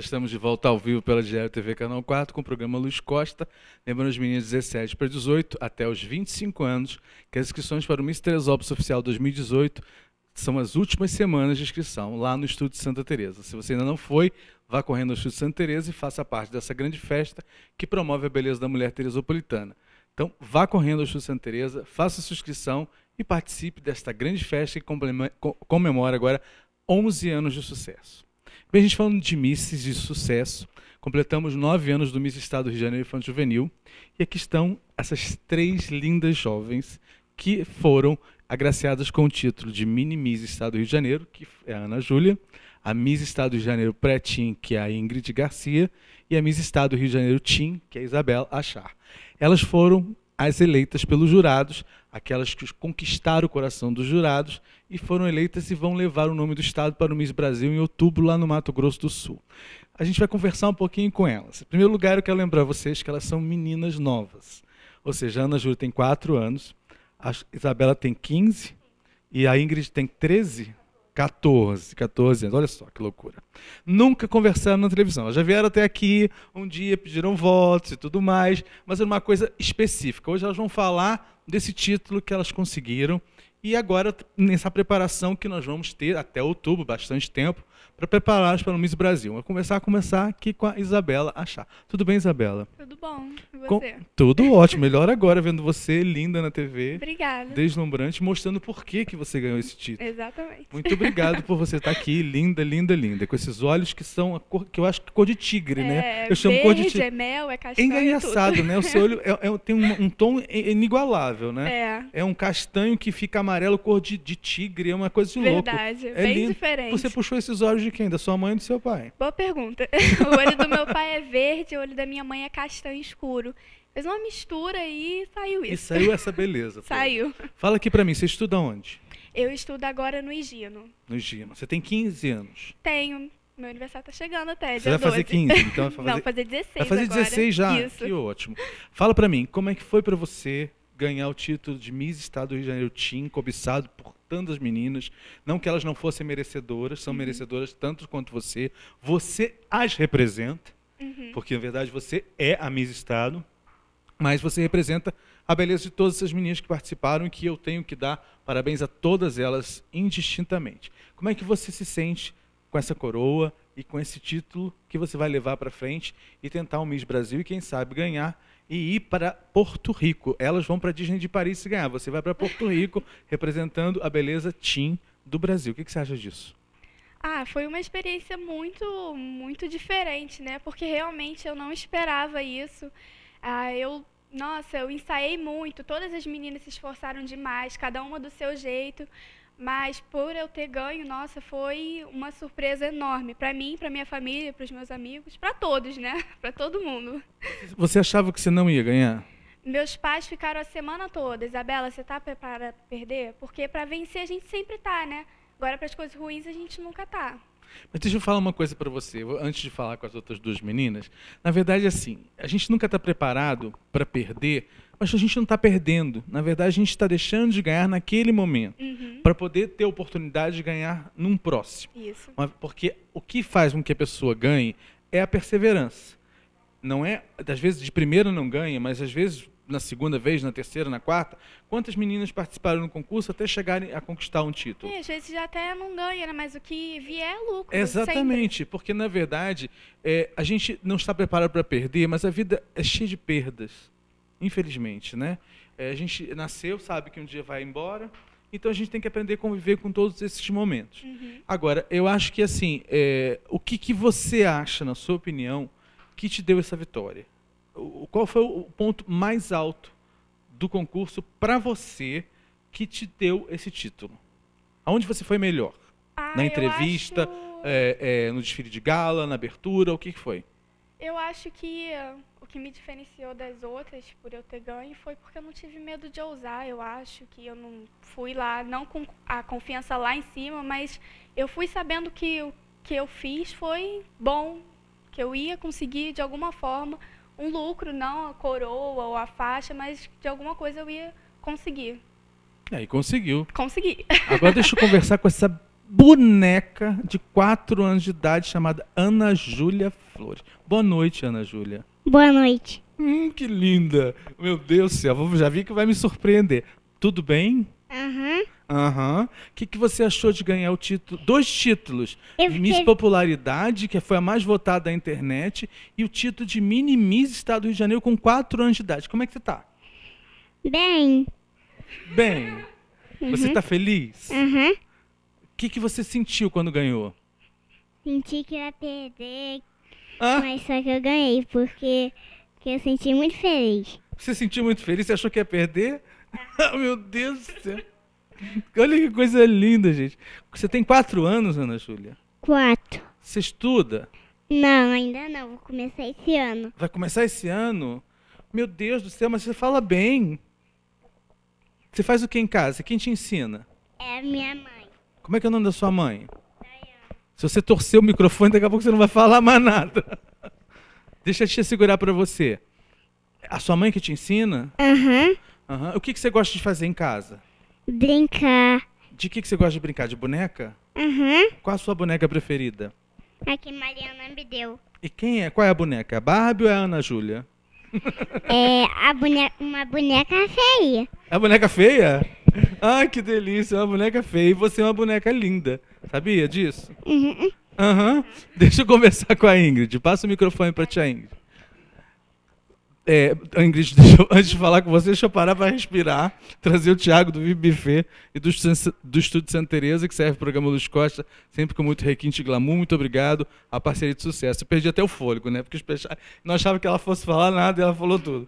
já estamos de volta ao vivo pela Diário TV Canal 4 com o programa Luiz Costa. Lembrando os meninos de 17 para 18 até os 25 anos que as inscrições para o Miss Teresópolis Oficial 2018 são as últimas semanas de inscrição lá no Estúdio Santa Teresa. Se você ainda não foi, vá correndo ao Estúdio Santa Teresa e faça parte dessa grande festa que promove a beleza da mulher teresopolitana. Então, vá correndo ao Estúdio Santa Teresa, faça sua inscrição e participe desta grande festa que comemora agora 11 anos de sucesso. Bem, a gente falando de misses de sucesso, completamos nove anos do Miss Estado do Rio de Janeiro Infantil Juvenil, e aqui estão essas três lindas jovens que foram agraciadas com o título de Mini Miss Estado do Rio de Janeiro, que é a Ana Júlia, a Miss Estado do Rio de Janeiro pré que é a Ingrid Garcia, e a Miss Estado do Rio de Janeiro Tim, que é a Isabel Achar. Elas foram as eleitas pelos jurados aquelas que conquistaram o coração dos jurados e foram eleitas e vão levar o nome do Estado para o Miss Brasil em outubro, lá no Mato Grosso do Sul. A gente vai conversar um pouquinho com elas. Em primeiro lugar, eu quero lembrar vocês que elas são meninas novas. Ou seja, a Ana Júlia tem 4 anos, a Isabela tem 15 e a Ingrid tem 13? 14, 14 anos, olha só que loucura. Nunca conversaram na televisão. Elas já vieram até aqui um dia, pediram votos e tudo mais, mas era uma coisa específica. Hoje elas vão falar desse título que elas conseguiram. E agora, nessa preparação que nós vamos ter até outubro, bastante tempo, para preparar as para o Miss Brasil. Vou começar a começar aqui com a Isabela Achar. Tudo bem, Isabela? Tudo bom. E você? Com... Tudo ótimo. Melhor agora vendo você linda na TV. Obrigada. Deslumbrante, mostrando por que, que você ganhou esse título. Exatamente. Muito obrigado por você estar aqui, linda, linda, linda, com esses olhos que são a cor, que eu acho que cor de tigre, né? é, né? Eu chamo verde, cor de tigre. É mel, é castanho. É né? O seu olho é, é, tem um, um, tom inigualável, né? É. É um castanho que fica amarelo, cor de, de tigre, é uma coisa de Verdade, louco. Verdade, é bem lindo. diferente. Você puxou esses olhos de de quem? Da sua mãe ou do seu pai? Boa pergunta. o olho do meu pai é verde, o olho da minha mãe é castanho escuro. Fez uma mistura e saiu isso. E saiu essa beleza. saiu. Fala aqui para mim, você estuda onde? Eu estudo agora no Higino. No Higino. Você tem 15 anos? Tenho. Meu aniversário tá chegando até. Você vai 12. fazer 15, então vai fazer... Não, fazer 16 Vai fazer agora. 16 já? Isso. Que ótimo. Fala para mim, como é que foi para você ganhar o título de Miss Estado do Rio de Janeiro Team, cobiçado por tantas as meninas, não que elas não fossem merecedoras, são uhum. merecedoras tanto quanto você, você as representa, uhum. porque na verdade você é a Miss Estado, mas você representa a beleza de todas essas meninas que participaram e que eu tenho que dar parabéns a todas elas indistintamente. Como é que você se sente com essa coroa e com esse título que você vai levar para frente e tentar o Miss Brasil e quem sabe ganhar e ir para Porto Rico. Elas vão para Disney de Paris se ganhar. Você vai para Porto Rico representando a beleza Team do Brasil. O que, que você acha disso? Ah, foi uma experiência muito, muito diferente, né? Porque realmente eu não esperava isso. Ah, eu, nossa, eu ensaiei muito. Todas as meninas se esforçaram demais, cada uma do seu jeito. Mas por eu ter ganho, nossa, foi uma surpresa enorme para mim, para minha família, para os meus amigos, para todos, né? Para todo mundo. Você achava que você não ia ganhar? Meus pais ficaram a semana toda, Isabela, você tá preparada para perder? Porque para vencer a gente sempre tá, né? Agora para as coisas ruins a gente nunca tá. Mas deixa eu falar uma coisa para você, antes de falar com as outras duas meninas. Na verdade, assim, a gente nunca está preparado para perder, mas a gente não está perdendo. Na verdade, a gente está deixando de ganhar naquele momento. Uhum. para poder ter oportunidade de ganhar num próximo. Isso. Porque o que faz com que a pessoa ganhe é a perseverança. Não é, às vezes de primeira não ganha, mas às vezes na segunda vez, na terceira, na quarta, quantas meninas participaram no concurso até chegarem a conquistar um título? Sim, é, às vezes já até não ganha, né? mas o que vier é lucro. Exatamente, sempre. porque na verdade é, a gente não está preparado para perder, mas a vida é cheia de perdas, infelizmente, né? É, a gente nasceu, sabe que um dia vai embora, então a gente tem que aprender a conviver com todos esses momentos. Uhum. Agora, eu acho que assim, é, o que, que você acha, na sua opinião, que te deu essa vitória? O, qual foi o ponto mais alto do concurso para você que te deu esse título? Aonde você foi melhor? Ah, na entrevista, acho... é, é, no desfile de gala, na abertura, o que, que foi? Eu acho que o que me diferenciou das outras por eu ter ganho foi porque eu não tive medo de ousar. Eu acho que eu não fui lá, não com a confiança lá em cima, mas eu fui sabendo que o que eu fiz foi bom, que eu ia conseguir de alguma forma um lucro, não a coroa ou a faixa, mas de alguma coisa eu ia conseguir. É, e conseguiu. Consegui. Agora deixa eu conversar com essa boneca de 4 anos de idade chamada Ana Júlia Flores. Boa noite, Ana Júlia. Boa noite. Hum, que linda. Meu Deus do céu, já vi que vai me surpreender. Tudo bem? Aham. Uhum. Aham. Uhum. O que, que você achou de ganhar o título? Dois títulos. Eu Miss Popularidade, que foi a mais votada da internet, e o título de Mini Miss Estado do Rio de Janeiro com 4 anos de idade. Como é que você tá? Bem. Bem. Uhum. Você tá feliz? Aham que, que você sentiu quando ganhou? Senti que ia perder, ah? mas só que eu ganhei, porque, porque eu senti muito feliz. Você sentiu muito feliz? Você achou que ia perder? Ah. Meu Deus do céu. Olha que coisa linda, gente. Você tem quatro anos, Ana Júlia? Quatro. Você estuda? Não, ainda não. Vou começar esse ano. Vai começar esse ano? Meu Deus do céu, mas você fala bem. Você faz o que em casa? Quem te ensina? É a minha mãe. Como é que é o nome da sua mãe? Se você torcer o microfone, daqui a pouco você não vai falar mais nada. Deixa a tia segurar para você. A sua mãe que te ensina? Aham. Uhum. uhum. O que, que você gosta de fazer em casa? Brincar. De que, que você gosta de brincar? De boneca? Uhum. Qual a sua boneca preferida? A que Mariana me deu. E quem é? Qual é a boneca? É a Barbie ou é a Ana Júlia? É a boneca, uma boneca feia. É a boneca feia? Ai, que delícia, é uma boneca feia e você é uma boneca linda. Sabia disso? Uhum. Uhum. Deixa eu conversar com a Ingrid. Passa o microfone para tia Ingrid. É, Ingrid, eu, antes de falar com você, deixa eu parar para respirar, trazer o Thiago do VIP Buffet e do, do Estúdio Santa Teresa, que serve o programa Luz Costa, sempre com muito requinte e glamour. Muito obrigado, a parceria de sucesso. Eu perdi até o fôlego, né? Porque não achava que ela fosse falar nada e ela falou tudo.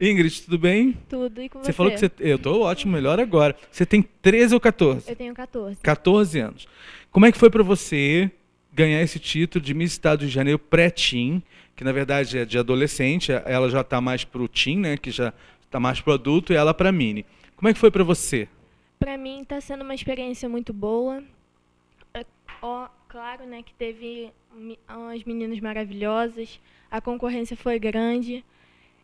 Ingrid, tudo bem? Tudo, e com você? Você falou que você... Eu estou ótimo, melhor agora. Você tem 13 ou 14? Eu tenho 14. 14 anos. Como é que foi para você ganhar esse título de Miss Estado de Janeiro pré-teen? que na verdade é de adolescente, ela já está mais para o teen, né, que já está mais para o adulto, e ela para mini. Como é que foi para você? Para mim está sendo uma experiência muito boa. É, ó, claro, né, que teve umas meninas maravilhosas, a concorrência foi grande.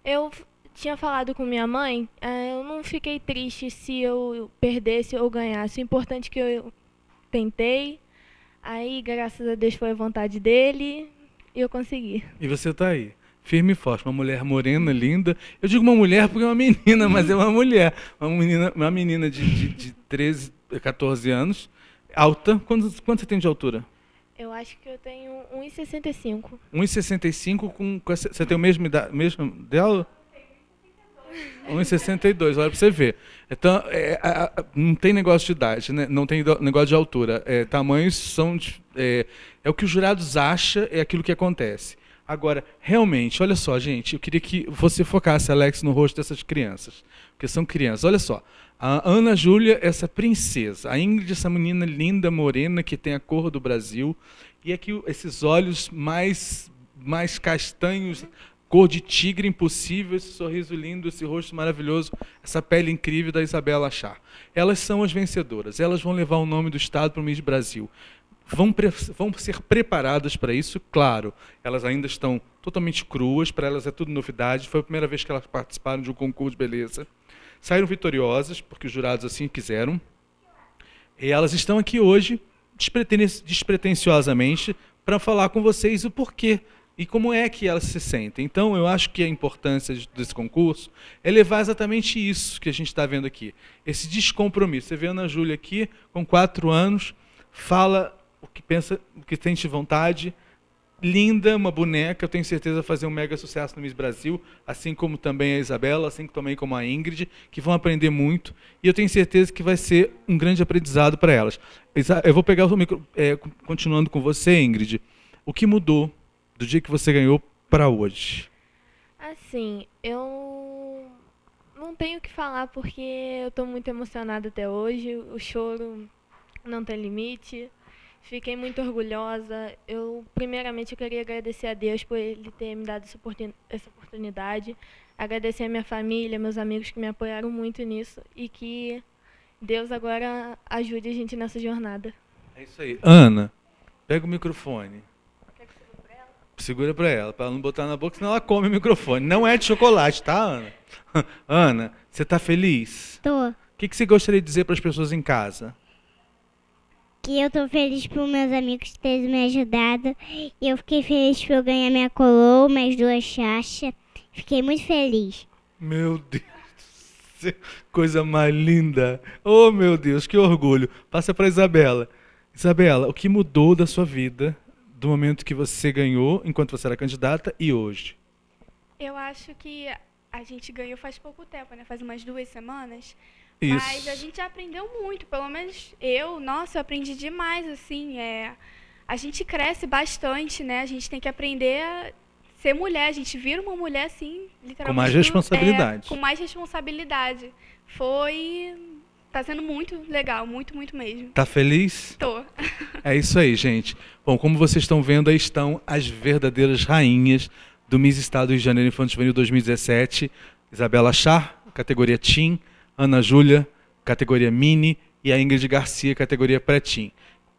Eu tinha falado com minha mãe, é, eu não fiquei triste se eu perdesse ou ganhasse. O importante é que eu tentei. Aí, graças a Deus, foi a vontade dele e eu consegui. E você está aí, firme e forte, uma mulher morena, linda. Eu digo uma mulher porque é uma menina, mas é uma mulher. Uma menina, uma menina de, de, de 13, 14 anos, alta. Quanto, quanto você tem de altura? Eu acho que eu tenho 1,65. 1,65 com, com você tem o mesmo mesmo dela? 1,62, olha pra você ver. Então, é, não tem negócio de idade, né? não tem negócio de altura. É, tamanhos são. De, é, é, o que os jurados acham, é aquilo que acontece. Agora, realmente, olha só, gente, eu queria que você focasse, Alex, no rosto dessas crianças. Porque são crianças. Olha só. A Ana Júlia, essa princesa. A Ingrid, essa menina linda, morena, que tem a cor do Brasil. E aqui esses olhos mais mais castanhos cor de tigre impossível, esse sorriso lindo, esse rosto maravilhoso, essa pele incrível da Isabela Char. Elas são as vencedoras, elas vão levar o nome do Estado para o Miss Brasil. Vão, vão ser preparadas para isso, claro. Elas ainda estão totalmente cruas, para elas é tudo novidade. Foi a primeira vez que elas participaram de um concurso de beleza. Saíram vitoriosas, porque os jurados assim quiseram. E elas estão aqui hoje, despreten despretensiosamente, para falar com vocês o porquê e como é que elas se sentem. Então, eu acho que a importância desse concurso é levar exatamente isso que a gente está vendo aqui, esse descompromisso. Você vê a Ana Júlia aqui, com quatro anos, fala o que pensa, o que sente vontade, linda, uma boneca, eu tenho certeza fazer um mega sucesso no Miss Brasil, assim como também a Isabela, assim também como a Ingrid, que vão aprender muito, e eu tenho certeza que vai ser um grande aprendizado para elas. Eu vou pegar o micro, é, continuando com você, Ingrid. O que mudou do dia que você ganhou para hoje? Assim, eu não tenho o que falar porque eu estou muito emocionada até hoje. O choro não tem limite. Fiquei muito orgulhosa. Eu, primeiramente, eu queria agradecer a Deus por Ele ter me dado essa oportunidade. Agradecer a minha família, meus amigos que me apoiaram muito nisso e que Deus agora ajude a gente nessa jornada. É isso aí. Ana, pega o microfone. Segura para ela, para ela não botar na boca, senão ela come o microfone. Não é de chocolate, tá, Ana? Ana, você tá feliz? Tô. O que, que você gostaria de dizer para as pessoas em casa? Que eu tô feliz por meus amigos terem me ajudado. e Eu fiquei feliz por eu ganhar minha coroa, minhas duas chachas. Fiquei muito feliz. Meu Deus do céu. Coisa mais linda. Oh, meu Deus, que orgulho. Passa para Isabela. Isabela, o que mudou da sua vida do momento que você ganhou, enquanto você era candidata, e hoje? Eu acho que a gente ganhou faz pouco tempo, né? Faz umas duas semanas. Isso. Mas a gente aprendeu muito, pelo menos eu, nossa, eu aprendi demais, assim, é... A gente cresce bastante, né? A gente tem que aprender a ser mulher, a gente vira uma mulher, assim, literalmente... Com mais é, responsabilidade. É, com mais responsabilidade. Foi tá sendo muito legal, muito, muito mesmo. Tá feliz? Tô. é isso aí, gente. Bom, como vocês estão vendo, aí estão as verdadeiras rainhas do Miss Estado de Janeiro Infantil Juvenil 2017. Isabela Char, categoria Tim, Ana Júlia, categoria Mini, e a Ingrid Garcia, categoria pré-teen.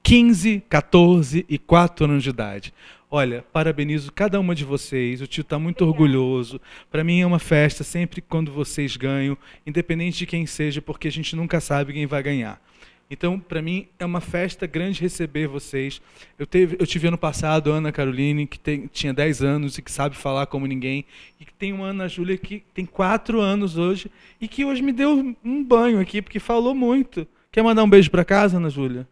15, 14 e 4 anos de idade. Olha, parabenizo cada uma de vocês. O tio está muito Obrigada. orgulhoso. Para mim é uma festa sempre quando vocês ganham, independente de quem seja, porque a gente nunca sabe quem vai ganhar. Então, para mim é uma festa grande receber vocês. Eu, teve, eu tive ano passado a Ana Caroline, que tem, tinha 10 anos e que sabe falar como ninguém, e que tem uma Ana Júlia que tem 4 anos hoje e que hoje me deu um banho aqui porque falou muito. Quer mandar um beijo para casa, Ana Júlia?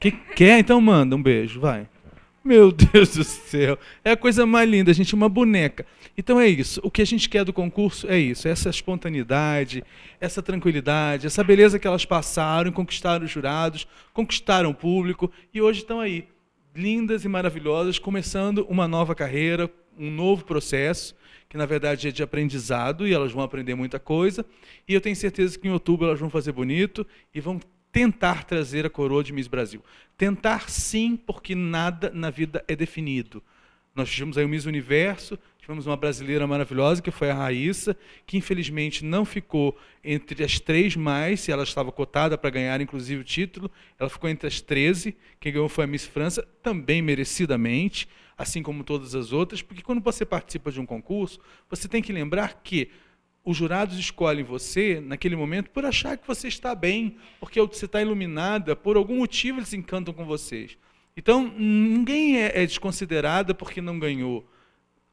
Que quer? Então manda um beijo, vai. Meu Deus do céu. É a coisa mais linda, gente, uma boneca. Então é isso. O que a gente quer do concurso é isso. É essa espontaneidade, essa tranquilidade, essa beleza que elas passaram, conquistaram os jurados, conquistaram o público e hoje estão aí, lindas e maravilhosas, começando uma nova carreira, um novo processo, que na verdade é de aprendizado e elas vão aprender muita coisa. E eu tenho certeza que em outubro elas vão fazer bonito e vão tentar trazer a coroa de Miss Brasil. Tentar sim, porque nada na vida é definido. Nós tivemos aí o Miss Universo, tivemos uma brasileira maravilhosa, que foi a Raíssa, que infelizmente não ficou entre as três mais, se ela estava cotada para ganhar inclusive o título, ela ficou entre as 13, quem ganhou foi a Miss França, também merecidamente, assim como todas as outras, porque quando você participa de um concurso, você tem que lembrar que os jurados escolhem você, naquele momento, por achar que você está bem, porque você está iluminada, por algum motivo eles encantam com vocês. Então, ninguém é, é desconsiderada porque não ganhou.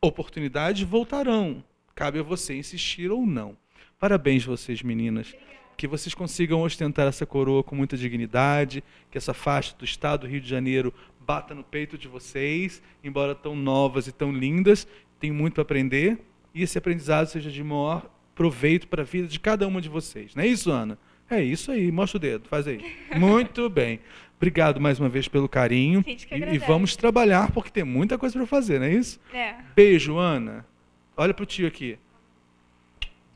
Oportunidades voltarão. Cabe a você insistir ou não. Parabéns vocês, meninas. Que vocês consigam ostentar essa coroa com muita dignidade, que essa faixa do Estado do Rio de Janeiro bata no peito de vocês, embora tão novas e tão lindas, tem muito a aprender, e esse aprendizado seja de maior proveito para a vida de cada uma de vocês. Não é isso, Ana? É isso aí, mostra o dedo, faz aí. Muito bem. Obrigado mais uma vez pelo carinho. Que e, e, vamos trabalhar, porque tem muita coisa para fazer, não é isso? É. Beijo, Ana. Olha para o tio aqui.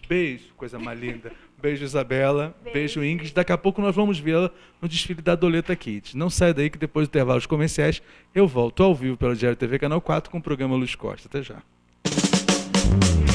Beijo, coisa mais linda. Beijo, Isabela. Beijo. Beijo, Ingrid. Daqui a pouco nós vamos vê-la no desfile da Doleta Kids. Não sai daí que depois do intervalo dos comerciais eu volto ao vivo pelo Diário TV Canal 4 com o programa Luz Costa. Até já.